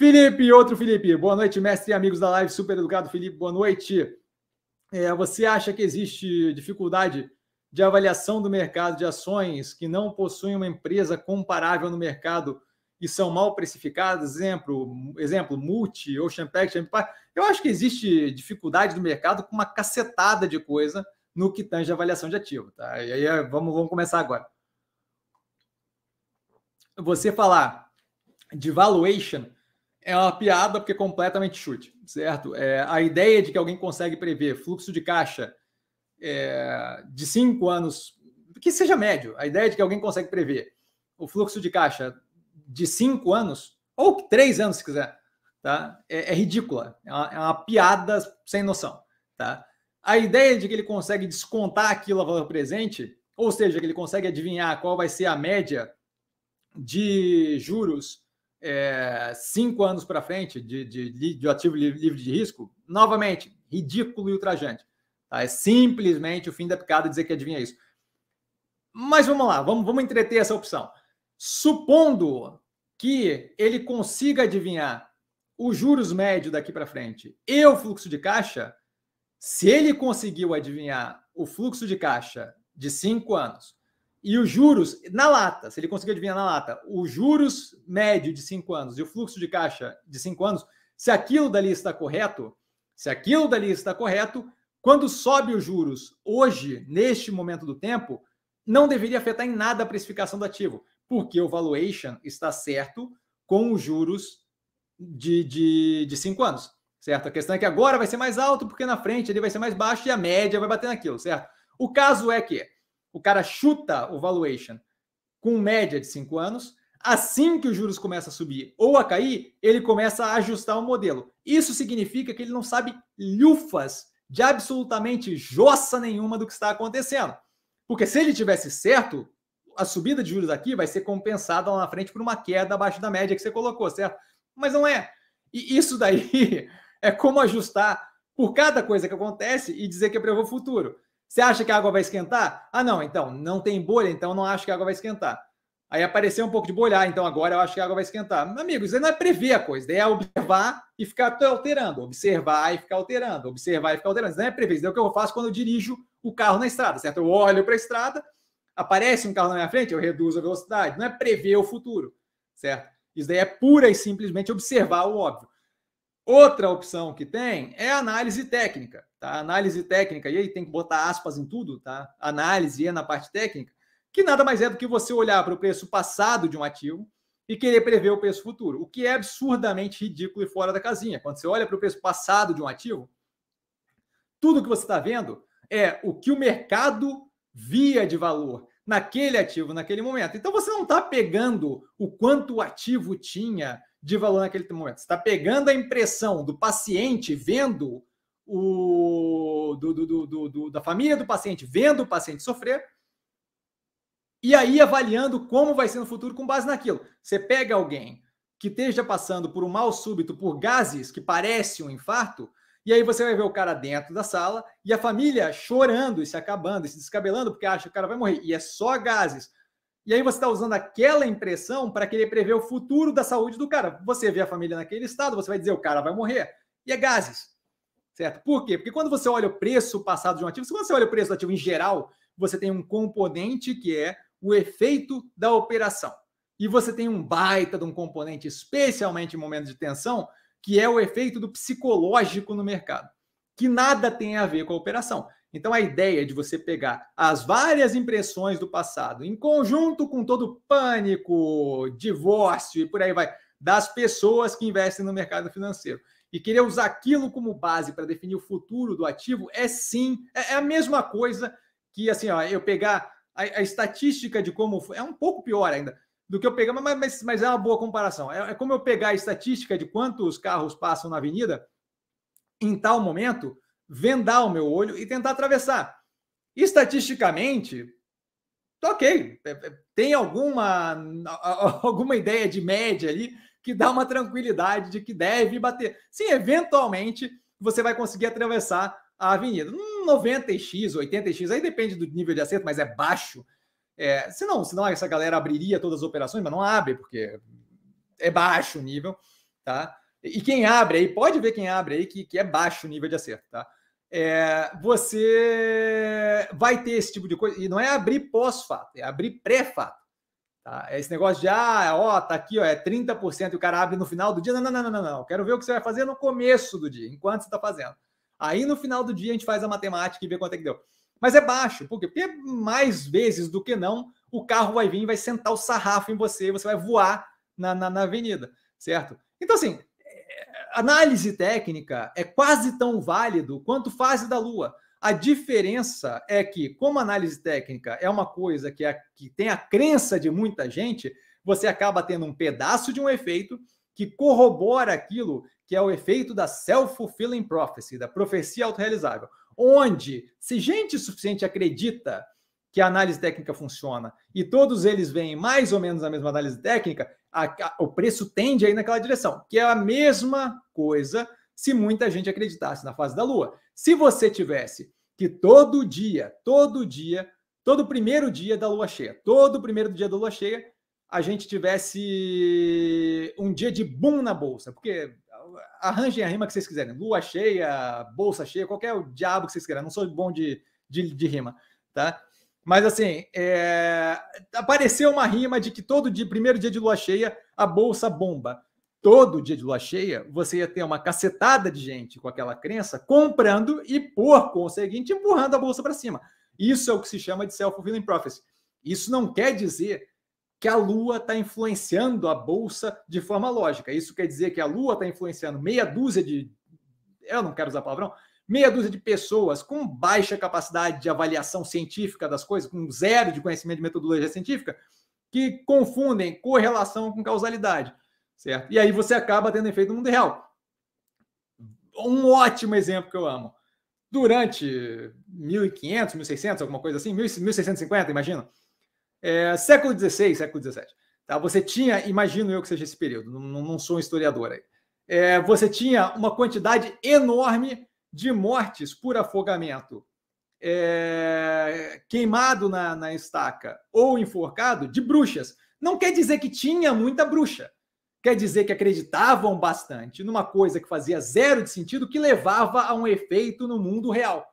Felipe, outro Felipe. Boa noite, mestre e amigos da live. Super educado, Felipe. Boa noite. É, você acha que existe dificuldade de avaliação do mercado de ações que não possuem uma empresa comparável no mercado e são mal precificadas? Exemplo, exemplo Multi, Ocean Pact, Eu acho que existe dificuldade do mercado com uma cacetada de coisa no que tange avaliação de ativo. Tá? E aí é, vamos, vamos começar agora. Você falar de valuation é uma piada porque é completamente chute, certo? É, a ideia de que alguém consegue prever fluxo de caixa é, de cinco anos, que seja médio, a ideia de que alguém consegue prever o fluxo de caixa de cinco anos, ou três anos se quiser, tá? é, é ridícula, é uma, é uma, piada sem noção. Tá? A ideia de que ele consegue descontar aquilo a valor presente, ou seja, que ele consegue adivinhar qual vai ser a média de juros é, cinco anos para frente de, de, de ativo livre de risco, novamente, ridículo e ultrajante. Tá? É simplesmente o fim da picada dizer que adivinha isso. Mas vamos lá, vamos, vamos entreter essa opção. Supondo que ele consiga adivinhar os juros médios daqui para frente e o fluxo de caixa, se ele conseguiu adivinhar o fluxo de caixa de cinco anos e os juros, na lata, se ele conseguir adivinhar na lata, os juros médio de 5 anos e o fluxo de caixa de 5 anos, se aquilo dali está correto, se aquilo dali está correto, quando sobe os juros hoje, neste momento do tempo, não deveria afetar em nada a precificação do ativo, porque o valuation está certo com os juros de, de, de cinco anos, certo? A questão é que agora vai ser mais alto, porque na frente ele vai ser mais baixo e a média vai bater naquilo, certo? O caso é que o cara chuta o valuation com média de cinco anos, assim que os juros começam a subir ou a cair, ele começa a ajustar o modelo. Isso significa que ele não sabe lufas de absolutamente jossa nenhuma do que está acontecendo. Porque se ele tivesse certo, a subida de juros aqui vai ser compensada lá na frente por uma queda abaixo da média que você colocou, certo? Mas não é. E isso daí é como ajustar por cada coisa que acontece e dizer que é o futuro. Você acha que a água vai esquentar? Ah, não, então, não tem bolha, então não acho que a água vai esquentar. Aí apareceu um pouco de bolha, então agora eu acho que a água vai esquentar. Amigos, isso aí não é prever a coisa, daí é observar e ficar alterando, observar e ficar alterando, observar e ficar alterando. Isso não é prever, isso é o que eu faço quando eu dirijo o carro na estrada, certo? Eu olho para a estrada, aparece um carro na minha frente, eu reduzo a velocidade. Não é prever o futuro, certo? Isso daí é pura e simplesmente observar o óbvio. Outra opção que tem é análise técnica, tá? Análise técnica, e aí tem que botar aspas em tudo, tá? Análise é na parte técnica, que nada mais é do que você olhar para o preço passado de um ativo e querer prever o preço futuro, o que é absurdamente ridículo e fora da casinha. Quando você olha para o preço passado de um ativo, tudo que você está vendo é o que o mercado via de valor naquele ativo, naquele momento. Então você não está pegando o quanto o ativo tinha de valor naquele momento. Você está pegando a impressão do paciente vendo o do, do, do, do, da família do paciente, vendo o paciente sofrer, e aí avaliando como vai ser no futuro com base naquilo. Você pega alguém que esteja passando por um mal súbito, por gases que parece um infarto, e aí você vai ver o cara dentro da sala e a família chorando e se acabando e se descabelando porque acha que o cara vai morrer. E é só gases. E aí você está usando aquela impressão para querer prever o futuro da saúde do cara. Você vê a família naquele estado, você vai dizer o cara vai morrer. E é gases. Certo? Por quê? Porque quando você olha o preço passado de um ativo, quando você olha o preço do ativo em geral, você tem um componente que é o efeito da operação. E você tem um baita de um componente, especialmente em momentos de tensão, que é o efeito do psicológico no mercado, que nada tem a ver com a operação. Então, a ideia de você pegar as várias impressões do passado, em conjunto com todo o pânico, divórcio e por aí vai, das pessoas que investem no mercado financeiro, e querer usar aquilo como base para definir o futuro do ativo, é sim, é, é a mesma coisa que, assim, ó, eu pegar a, a estatística de como. É um pouco pior ainda do que eu pegar, mas, mas, mas é uma boa comparação. É, é como eu pegar a estatística de quantos carros passam na avenida em tal momento vendar o meu olho e tentar atravessar. Estatisticamente, tá ok, é, é, tem alguma, alguma ideia de média ali que dá uma tranquilidade de que deve bater. Sim, eventualmente você vai conseguir atravessar a avenida. 90x, 80x, aí depende do nível de acerto, mas é baixo. É, senão, senão essa galera abriria todas as operações, mas não abre, porque é baixo o nível, tá? E quem abre aí, pode ver quem abre aí que, que é baixo o nível de acerto, tá? é, você vai ter esse tipo de coisa. E não é abrir pós-fato, é abrir pré-fato. Tá? É esse negócio de, ah, ó, tá aqui, ó, é 30% e o cara abre no final do dia. Não, não, não, não, não, não. Quero ver o que você vai fazer no começo do dia, enquanto você está fazendo. Aí no final do dia a gente faz a matemática e vê quanto é que deu. Mas é baixo, por quê? Porque mais vezes do que não, o carro vai vir e vai sentar o sarrafo em você, você vai voar na, na, na avenida, certo? Então, assim, análise técnica é quase tão válido quanto fase da Lua. A diferença é que, como análise técnica é uma coisa que, é, que tem a crença de muita gente, você acaba tendo um pedaço de um efeito que corrobora aquilo que é o efeito da self-fulfilling prophecy, da profecia autorrealizável, onde, se gente suficiente acredita que a análise técnica funciona e todos eles veem mais ou menos a mesma análise técnica, a, a, o preço tende aí naquela direção, que é a mesma coisa se muita gente acreditasse na fase da Lua. Se você tivesse que todo dia, todo dia, todo primeiro dia da Lua cheia, todo primeiro dia da Lua cheia, a gente tivesse um dia de boom na bolsa, porque arranjem a rima que vocês quiserem, lua cheia, bolsa cheia, qualquer diabo que vocês querem, não sou bom de, de, de rima, tá? Mas assim, é... apareceu uma rima de que todo dia, primeiro dia de lua cheia, a bolsa bomba. Todo dia de lua cheia, você ia ter uma cacetada de gente com aquela crença comprando e, por conseguinte, empurrando a bolsa para cima. Isso é o que se chama de self-fulfilling prophecy. Isso não quer dizer que a Lua está influenciando a Bolsa de forma lógica. Isso quer dizer que a Lua está influenciando meia dúzia de. Eu não quero usar palavrão, meia dúzia de pessoas com baixa capacidade de avaliação científica das coisas, com zero de conhecimento de metodologia científica, que confundem correlação com causalidade, certo? E aí você acaba tendo efeito no mundo real. Um ótimo exemplo que eu amo. Durante 1500, 1600, alguma coisa assim, 1650, imagina, é, século XVI, século XVII, tá? você tinha, imagino eu que seja esse período, não, não sou um historiador aí, é, você tinha uma quantidade enorme de mortes por afogamento, é, queimado na, na estaca ou enforcado de bruxas. Não quer dizer que tinha muita bruxa. Quer dizer que acreditavam bastante numa coisa que fazia zero de sentido, que levava a um efeito no mundo real.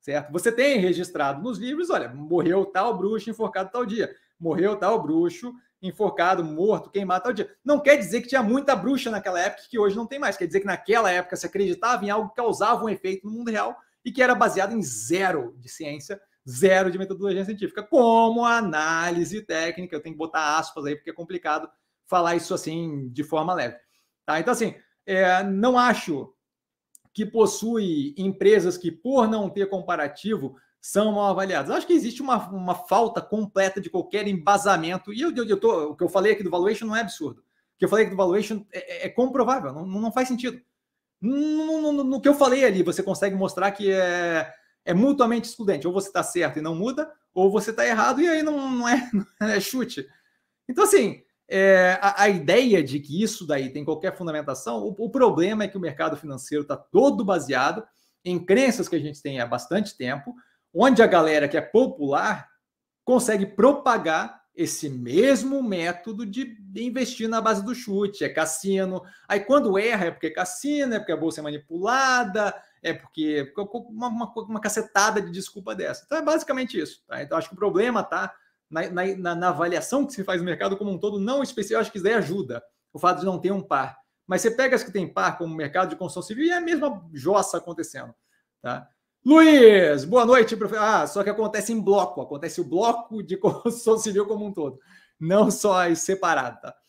Certo? Você tem registrado nos livros, olha, morreu tal bruxo enforcado tal dia, morreu tal bruxo enforcado, morto, queimado, tal dia. Não quer dizer que tinha muita bruxa naquela época que hoje não tem mais. Quer dizer que naquela época se acreditava em algo que causava um efeito no mundo real e que era baseado em zero de ciência, zero de metodologia científica, como análise técnica. Eu tenho que botar aspas aí porque é complicado falar isso assim de forma leve. Tá? Então, assim, é, não acho que possui empresas que, por não ter comparativo, são mal avaliados. Eu acho que existe uma, uma falta completa de qualquer embasamento. E eu, eu, eu tô, o que eu falei aqui do valuation não é absurdo. O que eu falei aqui do valuation é, é, é comprovável, não, não faz sentido. No, no, no, no, que eu falei ali, você consegue mostrar que é, é mutuamente excludente. Ou você está certo e não muda, ou você está errado e aí não, não, é, não é chute. Então, assim, é, a, a, ideia de que isso daí tem qualquer fundamentação, o, o problema é que o mercado financeiro está todo baseado em crenças que a gente tem há bastante tempo onde a galera que é popular consegue propagar esse mesmo método de investir na base do chute, é cassino. Aí quando erra é porque é cassino, é porque a bolsa é manipulada, é porque uma, uma, uma cacetada de desculpa dessa. Então é basicamente isso. Tá? Então acho que o problema tá na, na, na, avaliação que se faz do mercado como um todo, não especial. Acho que isso daí ajuda o fato de não ter um par. Mas você pega as que tem par, como o mercado de construção civil, e é a mesma jossa acontecendo. Tá? Luiz, boa noite. professor. Ah, só que acontece em bloco, acontece o bloco de construção civil como um todo, não só as tá?